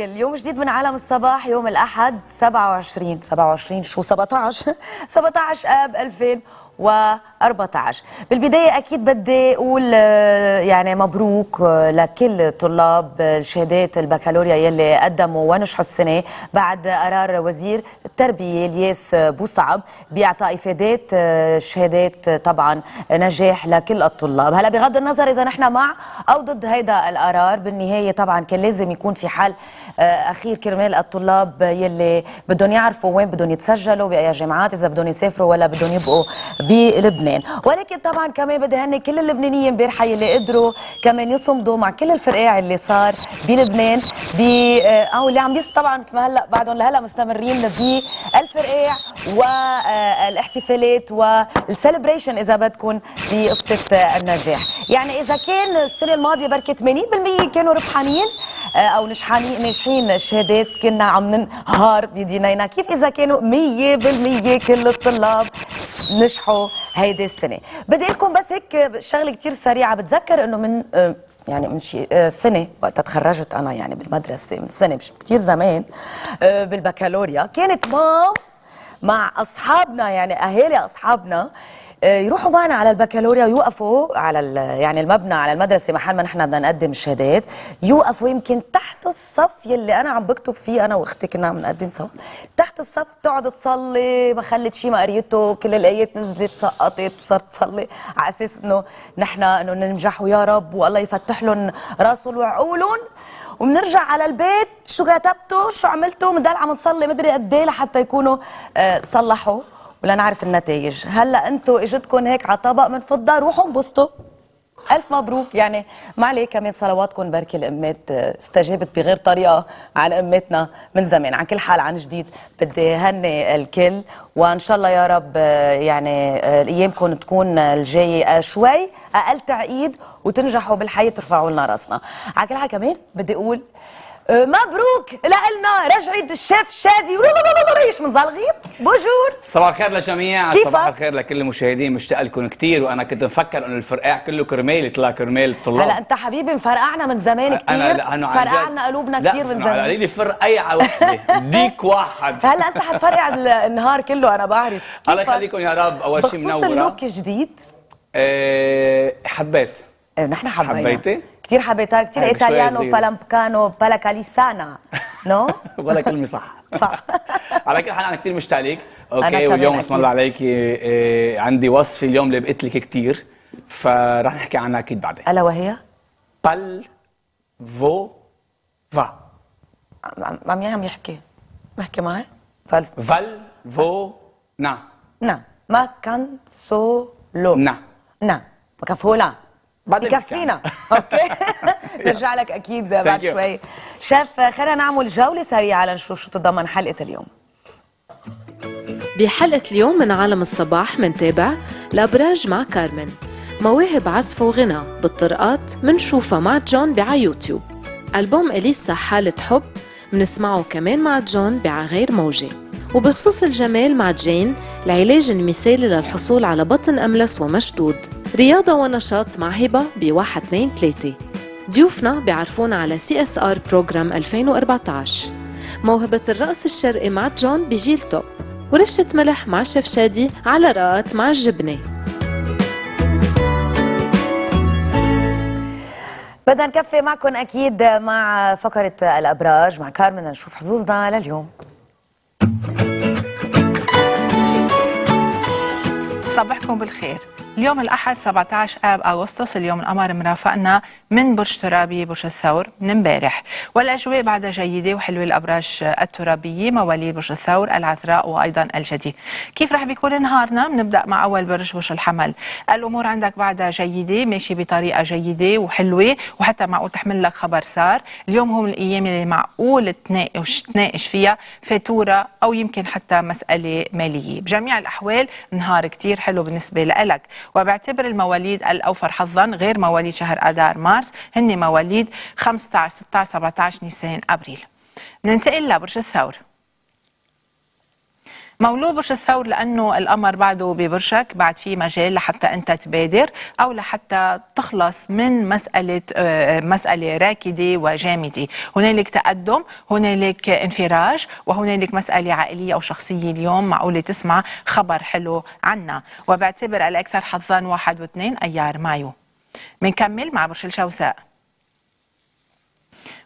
مشاكل يوم جديد من عالم الصباح يوم الأحد 27 27 شو 17 17 آب 2000 و 14 بالبداية أكيد بدي أقول آه، يعني مبروك آه، لكل طلاب شهادات البكالوريا يلي قدموا ونجحوا السنة بعد قرار وزير التربية الياس بوصعب بإعطاء إفادات آه، شهادات طبعا نجاح لكل الطلاب هلا بغض النظر إذا نحن مع أو ضد هيدا القرار بالنهاية طبعا كان لازم يكون في حل أخير كرمال الطلاب يلي بدهم يعرفوا وين بدهم يتسجلوا بأي جامعات إذا بدهم يسافروا ولا بدهم يبقوا بلبنان لبنان ولكن طبعا كمان بدي هني كل اللبنانيين امبارح اللي قدروا كمان يصمدوا مع كل الفرقاع اللي صار بلبنان ب آه، او اللي عم يص طبعا مثل ما هلا بعدهم لهلا مستمرين بالفرقاع والاحتفالات آه، والسليبريشن اذا بدكم بقصه النجاح يعني اذا كان السنه الماضيه بركي 80% كانوا ربحانين آه، او نشحانين ناجحين شهادات كنا عم ننهار بدينينا كيف اذا كانوا 100% كل الطلاب نجحوا هيدي السنه بدي اقول لكم بس هيك شغله كثير سريعه بتذكر انه من آه، يعني من شي آه، سنه وقت تخرجت انا يعني بالمدرسه من سنه مش كثير زمان آه، بالبكالوريا كانت مام مع اصحابنا يعني اهالي اصحابنا آه، يروحوا معنا على البكالوريا ويوقفوا على يعني المبنى على المدرسه محل ما نحن بدنا نقدم الشهادات يوقفوا يمكن تحت الصف يلي انا عم بكتب فيه انا واختي كنا عم نقدم سوا تحت الصف تقعد تصلي ما خلت شيء ما قريته كل الايات نزلت سقطت وصارت تصلي على اساس انه نحن انه ننجح ويا رب والله يفتح لهم راسهم وعقولهم وبنرجع على البيت شو كتبتوا شو عملتوا بنضل عم نصلي مدري قد ايه لحتى يكونوا آه، صلحوا ولنعرف النتائج هلا انتم اجتكم هيك على طبق من فضه روحوا انبسطوا الف مبروك يعني ما عليه كمان صلواتكم بركي الامات آه، استجابت بغير طريقه عن امتنا من زمان عن كل حال عن جديد بدي هني الكل وان شاء الله يا رب آه، يعني آه، ايامكم تكون الجايه شوي اقل تعقيد وتنجحوا بالحياه ترفعوا لنا راسنا على كل حال كمان بدي اقول أه، مبروك لنا رجعت الشيف شادي ليش من زلغيط بوجور صباح الخير للجميع صباح الخير لكل المشاهدين مشتاق لكم كثير وانا كنت مفكر انه الفرقاع كله كرمال طلع كرمال الطلاب هلا انت حبيبي مفرقعنا من زمان كثير فرقعنا قلوبنا كثير من زمان قليلي فرقيعه وحده ديك واحد هلا انت حتفرقع النهار كله انا بعرف الله يخليكم يا رب اول شيء منوره بخصوص اللوك جديد أه، ايه حبيت نحن حبينا حبيتي؟ كثير حبيتها كثير أيوة، ايطاليانو فالامبكانو بلا كاليسانا نو ولا كلمه صح صح على كل حال انا كثير مشتاق لك اوكي واليوم اسم الله عليك إيه، إيه، عندي وصفه اليوم اللي بقيت لك كثير فرح نحكي عنها اكيد بعدين الا وهي بال فو فا عم عم يحكي بحكي معي فال فال فو نا نا ما كان سولو نا نا ما كان لا بعد يكفينا اوكي نرجع لك اكيد بعد شوي شاف خلينا نعمل جوله سريعه لنشوف شو تضمن حلقه اليوم بحلقه اليوم من عالم الصباح منتابع الابراج مع كارمن مواهب عزف وغنى بالطرقات منشوفها مع جون بعيوتيوب يوتيوب ألبوم إليسا حالة حب منسمعه كمان مع جون بع غير موجة وبخصوص الجمال مع جين العلاج المثالي للحصول على بطن أملس ومشدود رياضة ونشاط مع هبة بواحد 2 3 ضيوفنا بيعرفونا على سي اس ار بروجرام 2014 موهبة الرقص الشرقي مع جون بجيل توب ورشة ملح مع شيف شادي على رقات مع الجبنة بدنا نكفي معكم أكيد مع فقرة الأبراج مع كارمن نشوف حظوظنا لليوم صباحكم بالخير اليوم الأحد 17 آب أغسطس اليوم القمر مرافقنا من برج ترابي برج الثور من امبارح والأجواء بعدها جيدة وحلوة الأبراج الترابية مواليد برج الثور العذراء وأيضا الجدي كيف رح بيكون نهارنا بنبدأ مع أول برج برج الحمل الأمور عندك بعدها جيدة ماشي بطريقة جيدة وحلوة وحتى معقول تحمل لك خبر صار اليوم هم الأيام اللي معقول تناقش تناقش فيها فاتورة أو يمكن حتى مسألة مالية بجميع الأحوال نهار كثير حلو بالنسبة لك وبعتبر المواليد الأوفر حظا غير مواليد شهر آذار مارس هن مواليد 15 16 17 نيسان أبريل ننتقل لبرج الثور برج الثور لانه القمر بعده ببرشك بعد في مجال لحتى انت تبادر او لحتى تخلص من مساله آه، مساله راكده وجامده هنالك تقدم هنالك انفراج وهنالك مساله عائليه او شخصيه اليوم معقوله تسمع خبر حلو عنا وبعتبر الاكثر حظا واحد واثنين ايار مايو منكمل مع برج الشوساء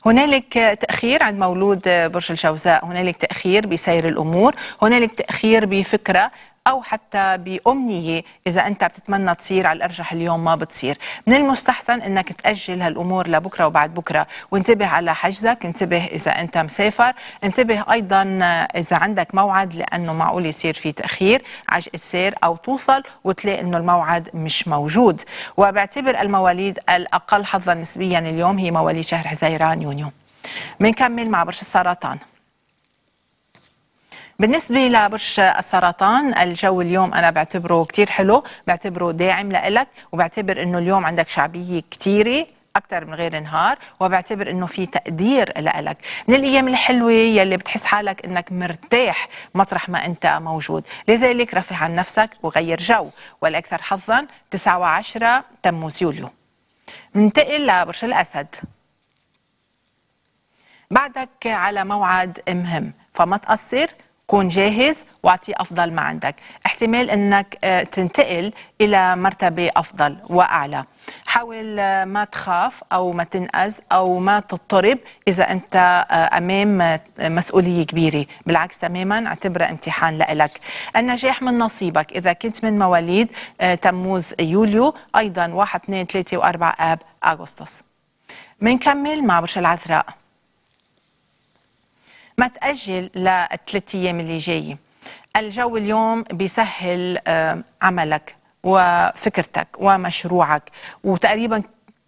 هنالك تأخير عند مولود برج الجوزاء هنالك تأخير بسير الأمور هنالك تأخير بفكرة أو حتى بأمنية إذا أنت بتتمنى تصير على الأرجح اليوم ما بتصير من المستحسن أنك تأجل هالأمور لبكرة وبعد بكرة وانتبه على حجزك انتبه إذا أنت مسافر انتبه أيضا إذا عندك موعد لأنه معقول يصير في تأخير عجقة سير أو توصل وتلاقي أنه الموعد مش موجود وبعتبر المواليد الأقل حظا نسبيا اليوم هي مواليد شهر حزيران يونيو بنكمل مع برج السرطان بالنسبة لبرج السرطان الجو اليوم أنا بعتبره كتير حلو بعتبره داعم لإلك وبعتبر أنه اليوم عندك شعبية كتيرة اكثر من غير نهار وبعتبر انه في تقدير لإلك من الايام الحلوه يلي بتحس حالك انك مرتاح مطرح ما انت موجود لذلك رفع عن نفسك وغير جو والاكثر حظا 9 و10 تموز يوليو منتقل لبرج الاسد بعدك على موعد مهم فما تقصر كون جاهز واعطي افضل ما عندك احتمال انك آه، تنتقل الى مرتبه افضل واعلى حاول آه، ما تخاف او ما تنقز او ما تضطرب اذا انت آه، امام مسؤوليه كبيره بالعكس تماما اعتبرها امتحان لك النجاح من نصيبك اذا كنت من مواليد تموز يوليو ايضا 1 2 3 و4 اب اغسطس بنكمل مع برج العذراء ما تأجل للثلاث أيام اللي جاية الجو اليوم بيسهل آه، عملك وفكرتك ومشروعك وتقريبا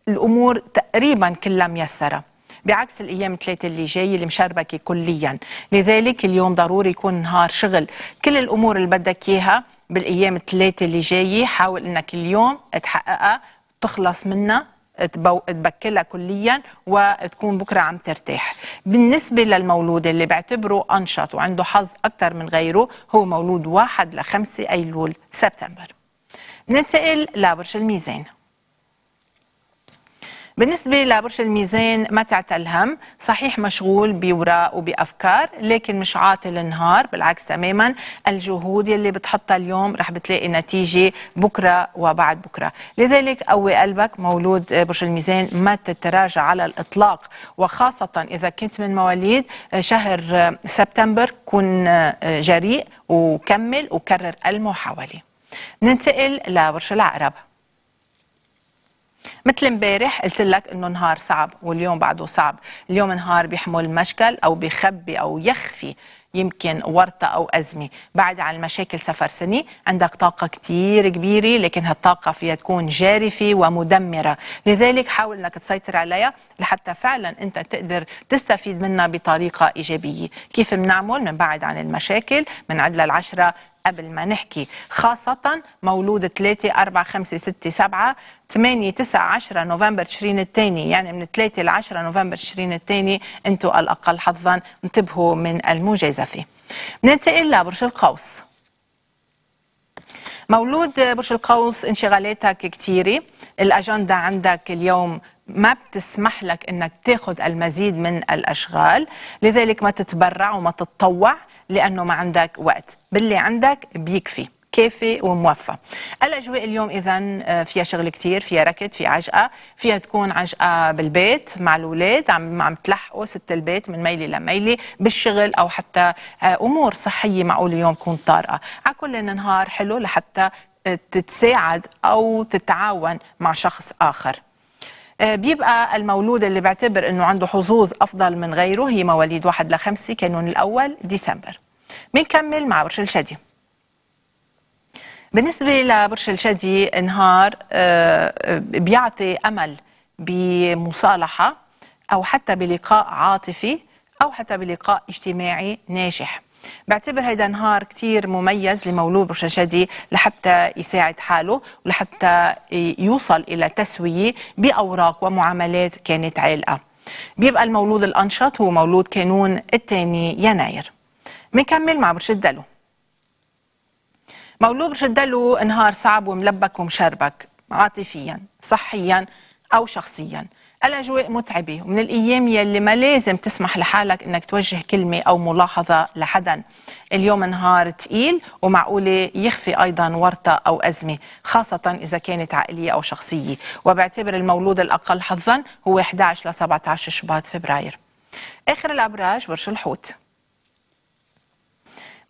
الأمور تقريبا كلها ميسرة بعكس الأيام الثلاثة اللي جاية اللي مشربكة كليا لذلك اليوم ضروري يكون نهار شغل كل الأمور اللي بدك إياها بالأيام الثلاثة اللي جاية حاول أنك اليوم تحققها تخلص منها تبكلها كليا وتكون بكره عم ترتاح بالنسبه للمولود اللي بعتبره انشط وعنده حظ اكثر من غيره هو مولود 1 ل 5 ايلول سبتمبر ننتقل لبرج الميزان بالنسبة لبرج الميزان ما تعتل هم صحيح مشغول بوراق وبأفكار لكن مش عاطل النهار بالعكس تماما الجهود يلي بتحطها اليوم رح بتلاقي نتيجة بكرة وبعد بكرة لذلك قوي قلبك مولود برج الميزان ما تتراجع على الإطلاق وخاصة إذا كنت من مواليد شهر سبتمبر كن جريء وكمل وكرر المحاولة ننتقل لبرج العقرب مثل امبارح قلت لك انه نهار صعب واليوم بعده صعب اليوم نهار بيحمل مشكل او بيخبي او يخفي يمكن ورطة أو أزمة بعد عن المشاكل سفر سني عندك طاقة كتير كبيرة لكن هالطاقة فيها تكون جارفة ومدمرة لذلك حاول أنك تسيطر عليها لحتى فعلا أنت تقدر تستفيد منها بطريقة إيجابية كيف بنعمل من بعد عن المشاكل من عدل العشرة قبل ما نحكي خاصة مولود 3 4 5 6 7 8 9 10 نوفمبر تشرين الثاني يعني من 3 ل 10 نوفمبر تشرين الثاني انتم الأقل حظا انتبهوا من المجازفة ننتقل لبرج القوس مولود برج القوس انشغالاتك كثيرة الأجندة عندك اليوم ما بتسمح لك انك تاخذ المزيد من الاشغال لذلك ما تتبرع وما تتطوع لانه ما عندك وقت باللي عندك بيكفي كافي وموفى الاجواء اليوم اذا آه، فيها شغل كثير فيها ركض في عجقه فيها تكون عجقه بالبيت مع الاولاد عم عم تلحقوا ست البيت من ميله لميله بالشغل او حتى آه، امور صحيه معقول اليوم تكون طارئه على كل نهار حلو لحتى آه، تتساعد او تتعاون مع شخص اخر آه، بيبقى المولود اللي بيعتبر انه عنده حظوظ افضل من غيره هي مواليد 1 ل 5 كانون الاول ديسمبر بنكمل مع برج الشدي بالنسبه لبرج الشدي انهار آه، آه، بيعطي امل بمصالحه او حتى بلقاء عاطفي او حتى بلقاء اجتماعي ناجح بعتبر هيدا نهار كتير مميز لمولود رشاشدي لحتى يساعد حاله ولحتى يوصل إلى تسوية بأوراق ومعاملات كانت عالقة بيبقى المولود الأنشط هو مولود كانون الثاني يناير منكمل مع برشد دلو مولود برشد دلو نهار صعب وملبك ومشربك عاطفيا صحيا أو شخصيا الاجواء متعبه ومن الايام يلي ما لازم تسمح لحالك انك توجه كلمه او ملاحظه لحدا اليوم نهار ثقيل ومعقوله يخفي ايضا ورطه او ازمه خاصه اذا كانت عائليه او شخصيه وبعتبر المولود الاقل حظا هو 11 ل 17 شباط فبراير اخر الابراج برج الحوت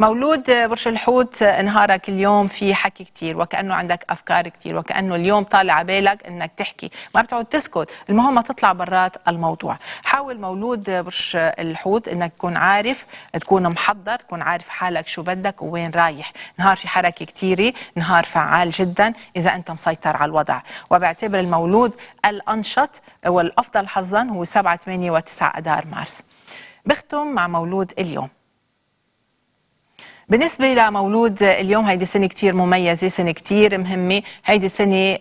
مولود برج الحوت نهارك اليوم في حكي كثير وكأنه عندك أفكار كثير وكأنه اليوم طالع بالك أنك تحكي ما بتعود تسكت المهم ما تطلع برات الموضوع حاول مولود برج الحوت أنك تكون عارف تكون محضر تكون عارف حالك شو بدك ووين رايح نهار في حركة كثير نهار فعال جدا إذا أنت مسيطر على الوضع وبعتبر المولود الأنشط والأفضل حظا هو 7 8 و9 أدار مارس بختم مع مولود اليوم بالنسبة لمولود اليوم هيدي سنة كتير مميزة سنة كتير مهمة هيدي سنة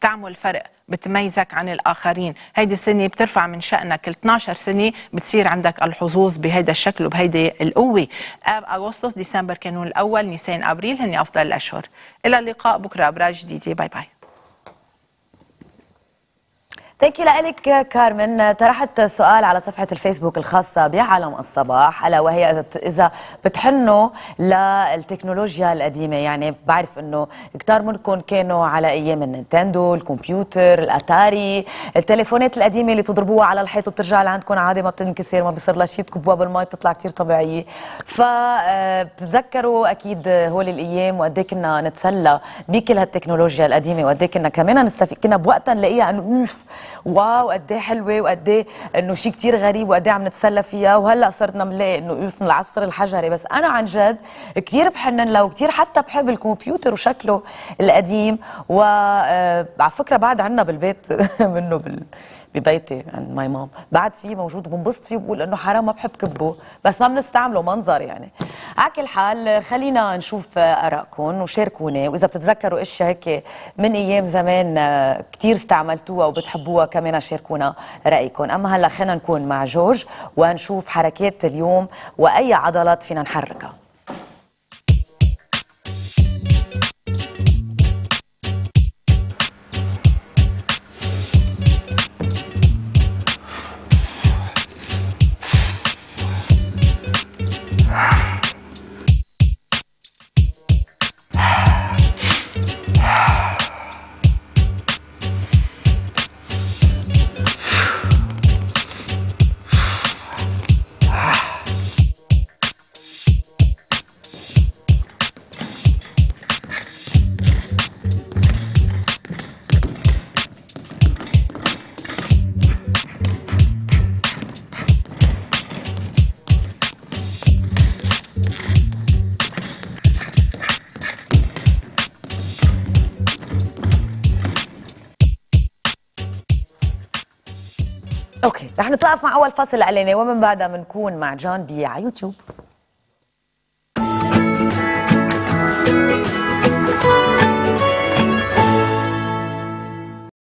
تعمل فرق بتميزك عن الآخرين هيدي سنة بترفع من شأنك ال 12 سنة بتصير عندك الحظوظ بهذا الشكل وبهيدي القوة آب أغسطس ديسمبر كانون الأول نيسان أبريل هن أفضل الأشهر إلى اللقاء بكرة أبراج جديدة باي باي يو لك كارمن طرحت سؤال على صفحة الفيسبوك الخاصة بعالم الصباح ألا وهي إذا إذا بتحنوا للتكنولوجيا القديمة يعني بعرف إنه كتار منكم كانوا على أيام النينتندو الكمبيوتر الأتاري التليفونات القديمة اللي بتضربوها على الحيط وبترجع لعندكم عادي ما بتنكسر ما بيصير لها شيء بتكبوها بالماء بتطلع كتير طبيعية فبتتذكروا آه، أكيد هول الأيام وقد إيه كنا نتسلى بكل هالتكنولوجيا القديمة وقد إيه كنا كمان نستفيد كنا بوقتها نلاقيها إنه واو قد ايه حلوه وقد ايه انه شيء كثير غريب وقد ايه عم نتسلى فيها وهلا صرنا بنلاقي انه من العصر الحجري بس انا عن جد كثير بحنن له وكثير حتى بحب الكمبيوتر وشكله القديم وعلى آه، فكره بعد عندنا بالبيت منه بال ببيتي عند ماي مام بعد فيه موجود وبنبسط فيه وبقول انه حرام ما بحب كبه بس ما بنستعمله منظر يعني على كل حال خلينا نشوف ارائكم وشاركونا واذا بتتذكروا اشياء هيك من ايام زمان آه، كثير استعملتوها وبتحبوها كمان شاركونا رايكم اما هلا خلينا نكون مع جورج ونشوف حركات اليوم واي عضلات فينا نحركها رح نتوقف مع اول فصل اعلاني ومن بعدها بنكون مع جان بي على يوتيوب